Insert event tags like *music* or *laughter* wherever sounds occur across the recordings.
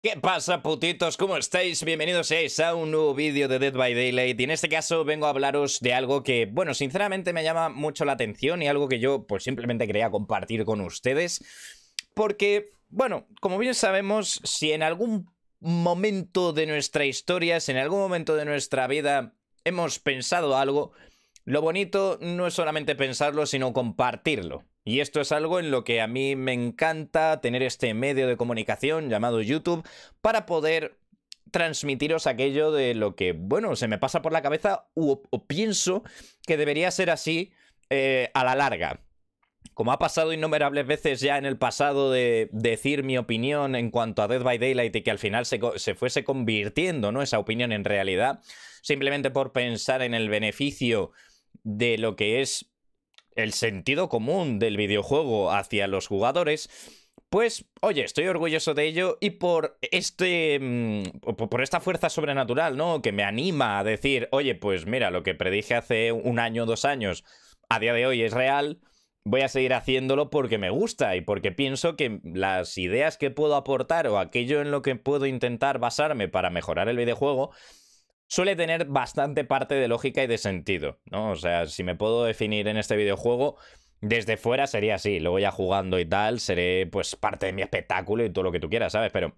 ¿Qué pasa putitos? ¿Cómo estáis? Bienvenidos a un nuevo vídeo de Dead by Daylight y en este caso vengo a hablaros de algo que, bueno, sinceramente me llama mucho la atención y algo que yo pues simplemente quería compartir con ustedes porque, bueno, como bien sabemos, si en algún momento de nuestra historia, si en algún momento de nuestra vida hemos pensado algo, lo bonito no es solamente pensarlo, sino compartirlo. Y esto es algo en lo que a mí me encanta tener este medio de comunicación llamado YouTube para poder transmitiros aquello de lo que, bueno, se me pasa por la cabeza o, pienso que debería ser así eh, a la larga. Como ha pasado innumerables veces ya en el pasado de decir mi opinión en cuanto a Dead by Daylight y que al final se, fuese convirtiendo ¿no? esa opinión en realidad, simplemente por pensar en el beneficio de lo que es el sentido común del videojuego hacia los jugadores, pues, oye, estoy orgulloso de ello y por este. Mm, por esta fuerza sobrenatural, ¿no? Que me anima a decir, oye, pues mira, lo que predije hace un año, dos años, a día de hoy es real. Voy a seguir haciéndolo porque me gusta y porque pienso que las ideas que puedo aportar o aquello en lo que puedo intentar basarme para mejorar el videojuego suele tener bastante parte de lógica y de sentido, ¿no? O sea, si me puedo definir en este videojuego, desde fuera sería así, luego ya jugando y tal, seré pues parte de mi espectáculo y todo lo que tú quieras, ¿sabes? Pero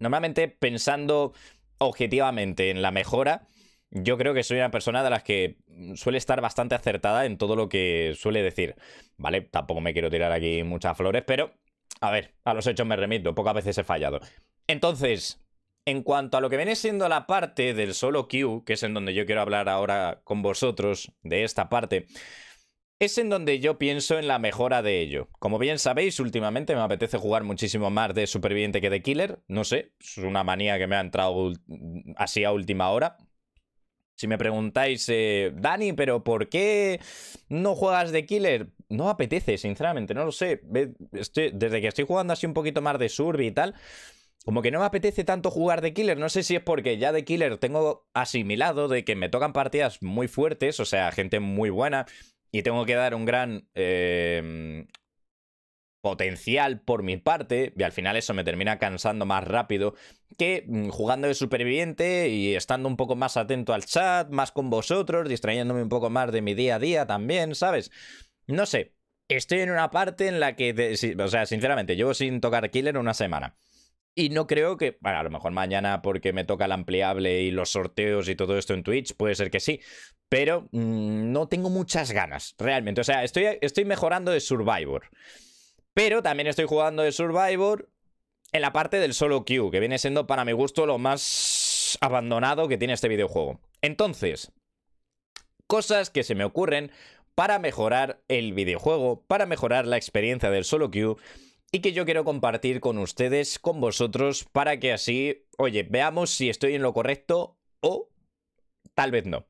normalmente pensando objetivamente en la mejora, yo creo que soy una persona de las que suele estar bastante acertada en todo lo que suele decir, ¿vale? Tampoco me quiero tirar aquí muchas flores, pero a ver, a los hechos me remito, pocas veces he fallado. Entonces, en cuanto a lo que viene siendo la parte del solo queue, que es en donde yo quiero hablar ahora con vosotros, de esta parte, es en donde yo pienso en la mejora de ello. Como bien sabéis, últimamente me apetece jugar muchísimo más de superviviente que de killer, no sé, es una manía que me ha entrado así a última hora. Si me preguntáis, eh, Dani, pero ¿por qué no juegas de killer? No apetece, sinceramente, no lo sé. Este, desde que estoy jugando así un poquito más de Survy y tal, como que no me apetece tanto jugar de killer. No sé si es porque ya de killer tengo asimilado de que me tocan partidas muy fuertes, o sea, gente muy buena, y tengo que dar un gran em, potencial por mi parte, y al final eso me termina cansando más rápido que mm, jugando de superviviente y estando un poco más atento al chat, más con vosotros, distrayéndome un poco más de mi día a día también, ¿sabes? No sé. Estoy en una parte en la que, o sea, sinceramente, llevo sin tocar killer una semana. Y no creo que, bueno, a lo mejor mañana porque me toca el ampliable y los sorteos y todo esto en Twitch, puede ser que sí, pero mm, no tengo muchas ganas, realmente. O sea, estoy, estoy mejorando de Survivor, pero también estoy jugando de Survivor en la parte del solo queue, que viene siendo para mi gusto lo más abandonado que tiene este videojuego. Entonces, cosas que se me ocurren para mejorar el videojuego, para mejorar la experiencia del solo queue y que yo quiero compartir con ustedes, con vosotros, para que así, oye, veamos si estoy en lo correcto o tal vez no.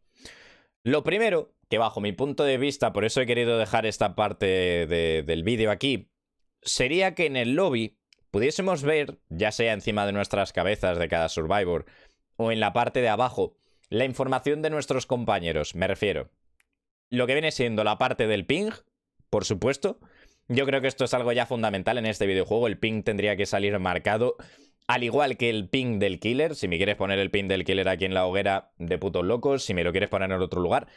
Lo primero, que bajo mi punto de vista, por eso he querido dejar esta parte del vídeo aquí, sería que en el lobby pudiésemos ver, ya sea encima de nuestras cabezas de cada Survivor o en la parte de abajo, la información de nuestros compañeros, me refiero. Lo que viene siendo la parte del ping, por supuesto, yo creo que esto es algo ya fundamental en este videojuego. El ping tendría que salir marcado. Al igual que el ping del killer. Si me quieres poner el ping del killer aquí en la hoguera de putos locos. Si me lo quieres poner en otro lugar.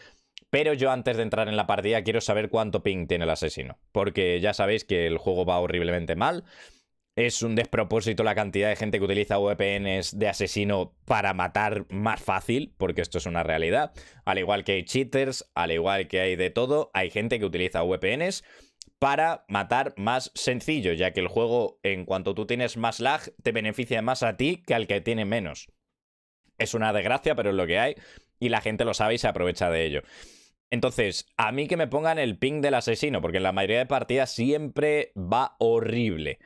Pero yo antes de entrar en la partida quiero saber cuánto ping tiene el asesino. Porque ya sabéis que el juego va horriblemente mal. Es un despropósito la cantidad de gente que utiliza VPNs de asesino para matar más fácil, porque esto es una realidad. Al igual que hay cheaters, al igual que hay de todo, hay gente que utiliza VPNs para matar más sencillo, ya que el juego, en cuanto tú tienes más lag, te beneficia más a ti que al que tiene menos. Es una desgracia, pero es lo que hay, y la gente lo sabe y se aprovecha de ello. Entonces, a mí que me pongan el ping del asesino, porque en la mayoría de partidas siempre va horrible.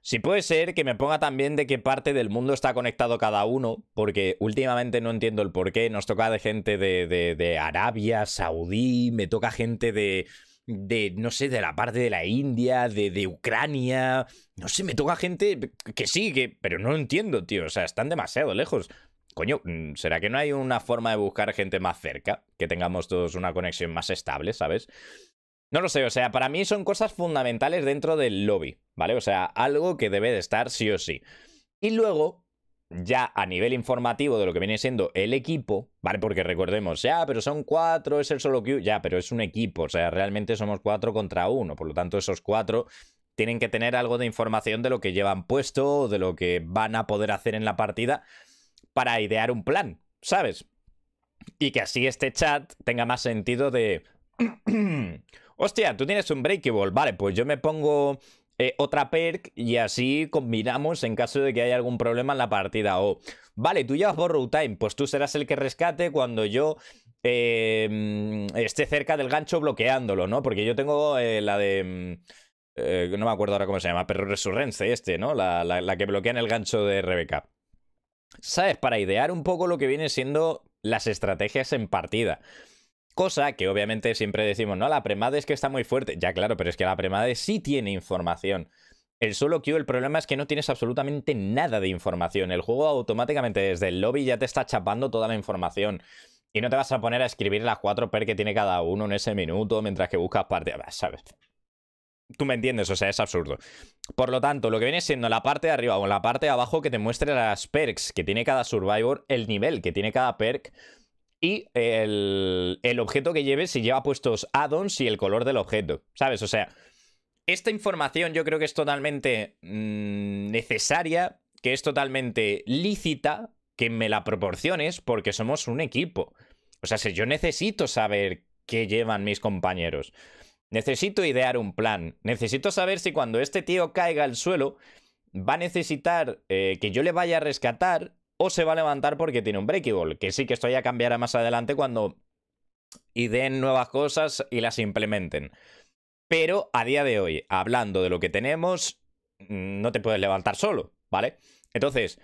Si puede ser que me ponga también de qué parte del mundo está conectado cada uno, porque últimamente no entiendo el por qué. Nos toca de gente de, de, de Arabia Saudí, me toca gente de, de, no sé, de la parte de la India, de, de Ucrania. No sé, me toca gente que sí, que, pero no lo entiendo, tío. O sea, están demasiado lejos. Coño, mm, ¿será que no hay una forma de buscar gente más cerca? Que tengamos todos una conexión más estable, ¿sabes? No lo sé, o sea, para mí son cosas fundamentales dentro del lobby, ¿vale? O sea, algo que debe de estar sí o sí. Y luego, ya a nivel informativo de lo que viene siendo el equipo, ¿vale? Porque recordemos, ya, ah, pero son cuatro, es el solo Q, ya, pero es un equipo, o sea, realmente somos cuatro contra uno, por lo tanto esos cuatro tienen que tener algo de información de lo que llevan puesto, de lo que van a poder hacer en la partida para idear un plan, ¿sabes? Y que así este chat tenga más sentido de... *clears throat* Hostia, tú tienes un breakable, vale, pues yo me pongo eh, otra perk y así combinamos en caso de que haya algún problema en la partida. O, vale, tú llevas Borrow Time, pues tú serás el que rescate cuando yo em, esté cerca del gancho bloqueándolo, ¿no? Porque yo tengo eh, la de... Mm, eh, no me acuerdo ahora cómo se llama, pero Resurrence este, ¿no? La, que bloquea en el gancho de Rebeca. ¿Sabes? Para idear un poco lo que viene siendo las estrategias en partida. Cosa que obviamente siempre decimos, no, la premade es que está muy fuerte. Ya claro, pero es que la premade sí tiene información. El solo queue, el problema es que no tienes absolutamente nada de información. El juego automáticamente desde el lobby ya te está chapando toda la información. Y no te vas a poner a escribir las cuatro perks que tiene cada uno en ese minuto mientras que buscas parte. ¿Sabes? Tú me entiendes, o sea, es absurdo. Por lo tanto, lo que viene siendo la parte de arriba o la parte de abajo que te muestre las perks que tiene cada Survivor, el nivel que tiene cada perk y el, objeto que lleves si lleva puestos add-ons y el color del objeto, ¿sabes? O sea, esta información yo creo que es totalmente mm, necesaria, que es totalmente lícita que me la proporciones porque somos un equipo. O sea, si yo necesito saber qué llevan mis compañeros. Necesito idear un plan. Necesito saber si cuando este tío caiga al suelo va a necesitar eh, que yo le vaya a rescatar se va a levantar porque tiene un breakable, que sí que esto ya cambiará más adelante cuando ideen nuevas cosas y las implementen. Pero a día de hoy, hablando de lo que tenemos, mm, no te puedes levantar solo, ¿vale? Entonces,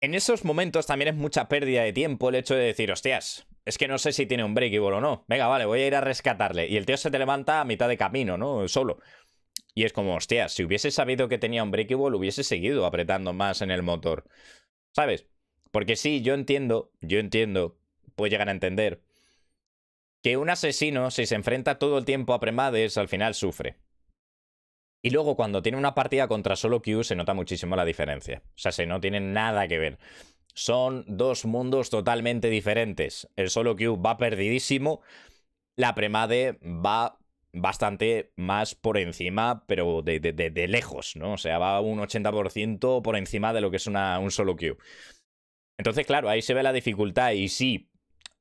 en esos momentos también es mucha pérdida de tiempo el hecho de decir, hostias, es que no sé si tiene un breakable o no. Venga, vale, voy a ir a rescatarle. Y el tío se te levanta a mitad de camino, ¿no? Solo. Y es como, hostias, si hubiese sabido que tenía un breakable, hubiese seguido apretando más en el motor. ¿Sabes? Porque sí, yo entiendo, yo entiendo, puedo llegar a entender, que un asesino, si se enfrenta todo el tiempo a premades, al final sufre. Y luego cuando tiene una partida contra solo Q se nota muchísimo la diferencia. O sea, se no tiene nada que ver. Son dos mundos totalmente diferentes. El solo Q va perdidísimo, la premade va bastante más por encima, pero de, lejos, ¿no? O sea, va un 80% por encima de lo que es una, un solo queue. Entonces, claro, ahí se ve la dificultad y sí,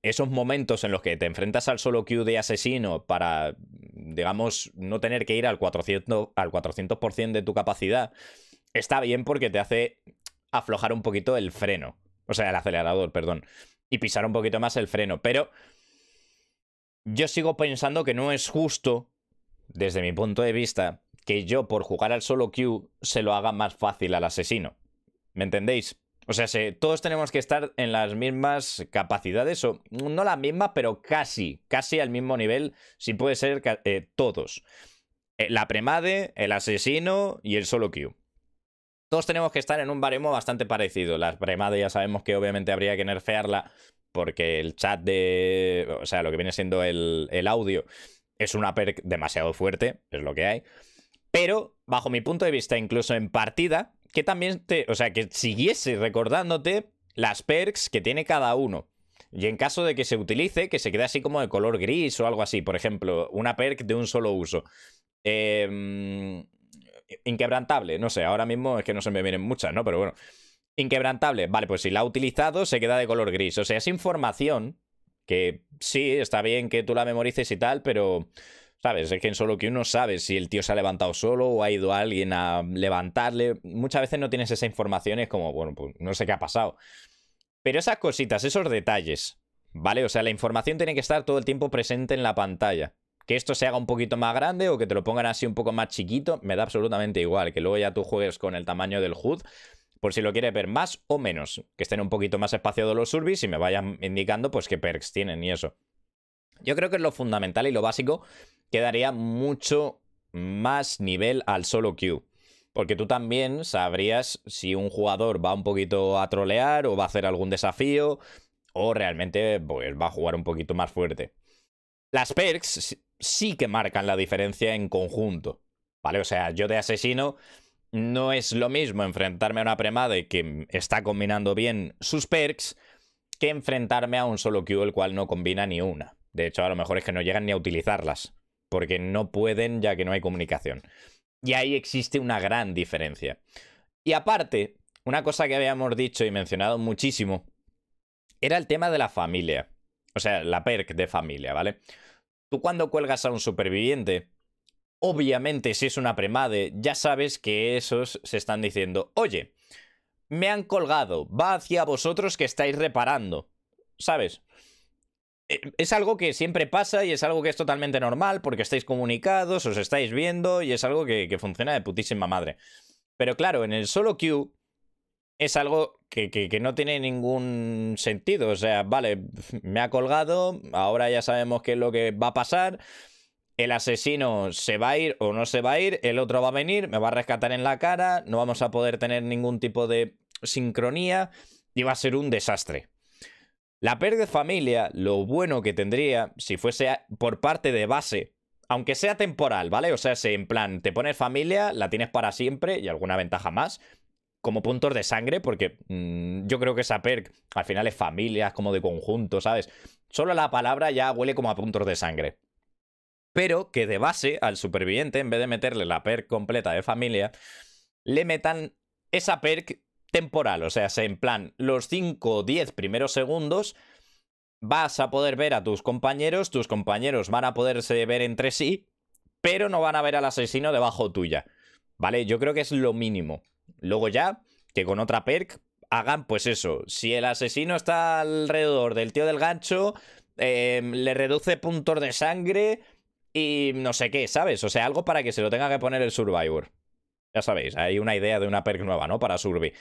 esos momentos en los que te enfrentas al solo queue de asesino para, digamos, no tener que ir al al 400 de tu capacidad, está bien porque te hace aflojar un poquito el freno, o sea, el acelerador, perdón, y pisar un poquito más el freno, pero yo sigo pensando que no es justo, desde mi punto de vista, que yo por jugar al solo queue se lo haga más fácil al asesino. ¿Me entendéis? O sea, todos tenemos que estar en las mismas capacidades, o no las mismas, pero casi, casi al mismo nivel, si puede ser eh, todos. Eh, la premade, el asesino y el solo queue. Todos tenemos que estar en un baremo bastante parecido. La premade ya sabemos que obviamente habría que nerfearla porque el chat de, o sea, lo que viene siendo el, audio es una perk demasiado fuerte, es lo que hay. Pero, bajo mi punto de vista, incluso en partida, que también te, o sea, que siguiese recordándote las perks que tiene cada uno. Y en caso de que se utilice, que se quede así como de color gris o algo así. Por ejemplo, una perk de un solo uso. Em, inquebrantable, no sé, ahora mismo es que no se me vienen muchas, ¿no? Pero bueno. Inquebrantable. Vale, pues si la ha utilizado, se queda de color gris. O sea, es información que sí, está bien que tú la memorices y tal, pero... ¿Sabes? Es que en solo que uno sabe si el tío se ha levantado solo o ha ido alguien a levantarle. Muchas veces no tienes esa información es como, bueno, pues no sé qué ha pasado. Pero esas cositas, esos detalles, ¿vale? O sea, la información tiene que estar todo el tiempo presente en la pantalla. Que esto se haga un poquito más grande o que te lo pongan así un poco más chiquito, me da absolutamente igual. Que luego ya tú juegues con el tamaño del HUD por si lo quiere ver más o menos, que estén un poquito más espaciados los surbis y me vayan indicando pues qué perks tienen y eso. Yo creo que es lo fundamental y lo básico que daría mucho más nivel al solo queue. Porque tú también sabrías si un jugador va un poquito a trolear o va a hacer algún desafío o realmente pues, va a jugar un poquito más fuerte. Las perks sí que marcan la diferencia en conjunto, ¿vale? O sea, yo de asesino no es lo mismo enfrentarme a una premade que está combinando bien sus perks que enfrentarme a un solo Q el cual no combina ni una. De hecho, a lo mejor es que no llegan ni a utilizarlas, porque no pueden ya que no hay comunicación. Y ahí existe una gran diferencia. Y aparte, una cosa que habíamos dicho y mencionado muchísimo, era el tema de la familia. O sea, la perk de familia, ¿vale? Tú cuando cuelgas a un superviviente, Obviamente, si es una premade, ya sabes que esos se están diciendo, oye, me han colgado, va hacia vosotros que estáis reparando, ¿sabes? Eh, es algo que siempre pasa y es algo que es totalmente normal porque estáis comunicados, os estáis viendo y es algo que, funciona de putísima madre. Pero claro, en el solo queue es algo que, que, no tiene ningún sentido. O sea, vale, me ha colgado, ahora ya sabemos qué es lo que va a pasar el asesino se va a ir o no se va a ir, el otro va a venir, me va a rescatar en la cara, no vamos a poder tener ningún tipo de sincronía y va a ser un desastre. La perk de familia, lo bueno que tendría, si fuese por parte de base, aunque sea temporal, ¿vale? O sea, si en plan, te pones familia, la tienes para siempre y alguna ventaja más, como puntos de sangre, porque mm, yo creo que esa perk al final es familia, es como de conjunto, ¿sabes? Solo la palabra ya huele como a puntos de sangre pero que de base al superviviente, en vez de meterle la perk completa de familia, le metan esa perk temporal, o sea, en plan, los 5 o 10 primeros segundos vas a poder ver a tus compañeros, tus compañeros van a poderse ver entre sí, pero no van a ver al asesino debajo tuya. ¿Vale? Yo creo que es lo mínimo. Luego ya, que con otra perk hagan pues eso, si el asesino está alrededor del tío del gancho, eh, le reduce puntos de sangre, y no sé qué, ¿sabes? O sea, algo para que se lo tenga que poner el Survivor. Ya sabéis, hay una idea de una perk nueva, ¿no? Para Survi.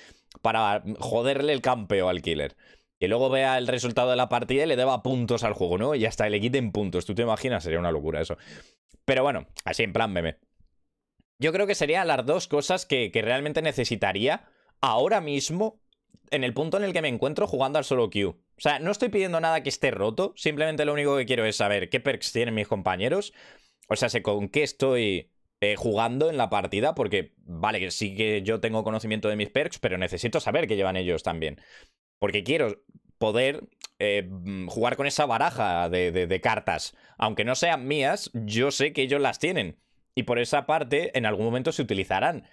Para joderle el campeo al killer. Que luego vea el resultado de la partida y le deba puntos al juego, ¿no? Y hasta le quiten puntos. ¿Tú te imaginas? Sería una locura eso. Pero bueno, así en plan meme. Yo creo que serían las dos cosas que, que realmente necesitaría ahora mismo en el punto en el que me encuentro jugando al solo queue. O sea, no estoy pidiendo nada que esté roto, simplemente lo único que quiero es saber qué perks tienen mis compañeros, o sea, sé con qué estoy eh, jugando en la partida, porque vale, sí que yo tengo conocimiento de mis perks, pero necesito saber qué llevan ellos también. Porque quiero poder eh, mm, jugar con esa baraja de cartas. Aunque no sean mías, yo sé que ellos las tienen. Y por esa parte, en algún momento se utilizarán.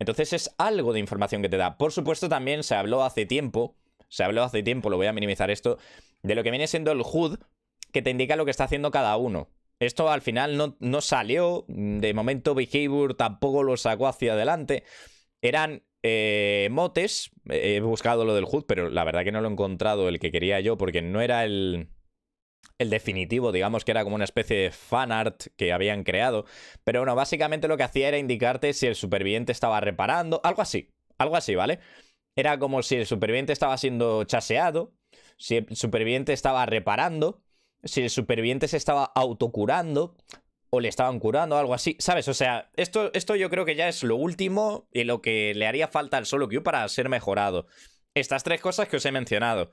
Entonces es algo de información que te da. Por supuesto también se habló hace tiempo, se habló hace tiempo, lo voy a minimizar esto, de lo que viene siendo el HUD que te indica lo que está haciendo cada uno. Esto al final no, no salió, de momento Behavior tampoco lo sacó hacia adelante. Eran eh, motes, he buscado lo del HUD, pero la verdad que no lo he encontrado el que quería yo porque no era el el definitivo, digamos que era como una especie de fan art que habían creado. Pero bueno, básicamente lo que hacía era indicarte si el superviviente estaba reparando, algo así, algo así, ¿vale? Era como si el superviviente estaba siendo chaseado, si el superviviente estaba reparando, si el superviviente se estaba autocurando o le estaban curando, algo así, ¿sabes? O sea, esto, esto yo creo que ya es lo último y lo que le haría falta al solo queue para ser mejorado. Estas tres cosas que os he mencionado.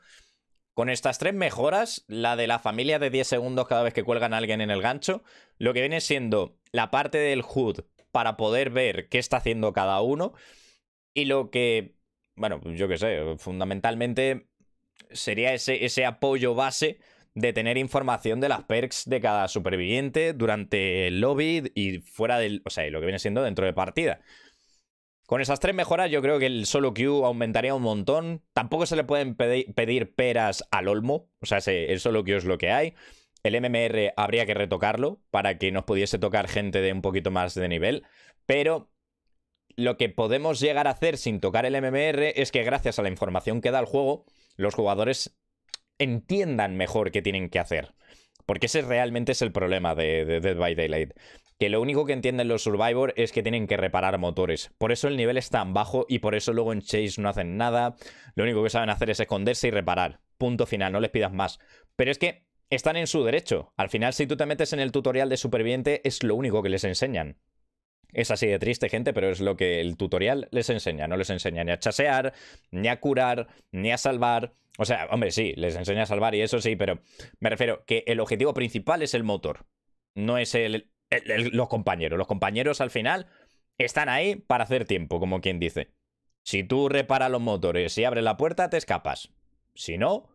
Con estas tres mejoras, la de la familia de 10 segundos cada vez que cuelgan a alguien en el gancho, lo que viene siendo la parte del HUD para poder ver qué está haciendo cada uno y lo que, bueno, yo qué sé, fundamentalmente sería ese, ese apoyo base de tener información de las perks de cada superviviente durante el lobby y fuera del, o sea, lo que viene siendo dentro de partida. Con esas tres mejoras yo creo que el solo queue aumentaría un montón. Tampoco se le pueden pedir peras al olmo. O sea, el solo queue es lo que hay. El MMR habría que retocarlo para que nos pudiese tocar gente de un poquito más de nivel. Pero lo que podemos llegar a hacer sin tocar el MMR es que gracias a la información que da el juego, los jugadores entiendan mejor qué tienen que hacer. Porque ese realmente es el problema de, de Dead by Daylight que lo único que entienden los Survivor es que tienen que reparar motores. Por eso el nivel es tan bajo y por eso luego en Chase no hacen nada. Lo único que saben hacer es esconderse y reparar. Punto final, no les pidas más. Pero es que están en su derecho. Al final, si tú te metes en el tutorial de superviviente, es lo único que les enseñan. Es así de triste, gente, pero es lo que el tutorial les enseña. No les enseña ni a chasear, ni a curar, ni a salvar. O sea, hombre, sí, les enseña a salvar y eso sí, pero me refiero que el objetivo principal es el motor. No es el los compañeros. Los compañeros al final están ahí para hacer tiempo, como quien dice. Si tú reparas los motores y abres la puerta, te escapas. Si no,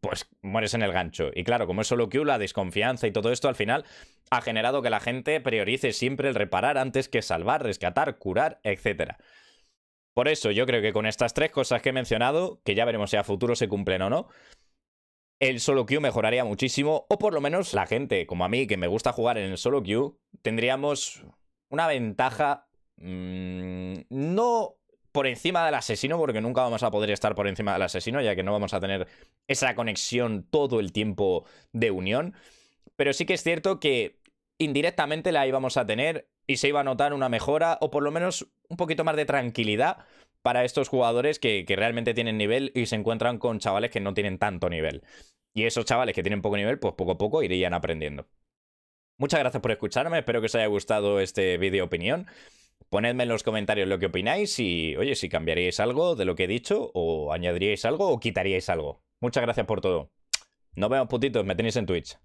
pues mueres en el gancho. Y claro, como es solo Q, la desconfianza y todo esto al final ha generado que la gente priorice siempre el reparar antes que salvar, rescatar, curar, etc. Por eso yo creo que con estas tres cosas que he mencionado, que ya veremos si a futuro se cumplen o no, el solo queue mejoraría muchísimo, o por lo menos la gente como a mí que me gusta jugar en el solo queue, tendríamos una ventaja mm, no por encima del asesino, porque nunca vamos a poder estar por encima del asesino, ya que no vamos a tener esa conexión todo el tiempo de unión, pero sí que es cierto que indirectamente la íbamos a tener y se iba a notar una mejora, o por lo menos un poquito más de tranquilidad para estos jugadores que, realmente tienen nivel y se encuentran con chavales que no tienen tanto nivel. Y esos chavales que tienen poco nivel, pues poco a poco irían aprendiendo. Muchas gracias por escucharme, espero que os haya gustado este vídeo opinión. Ponedme en los comentarios lo que opináis y, oye, si cambiaríais algo de lo que he dicho o añadiríais algo o quitaríais algo. Muchas gracias por todo. Nos vemos putitos, me tenéis en Twitch.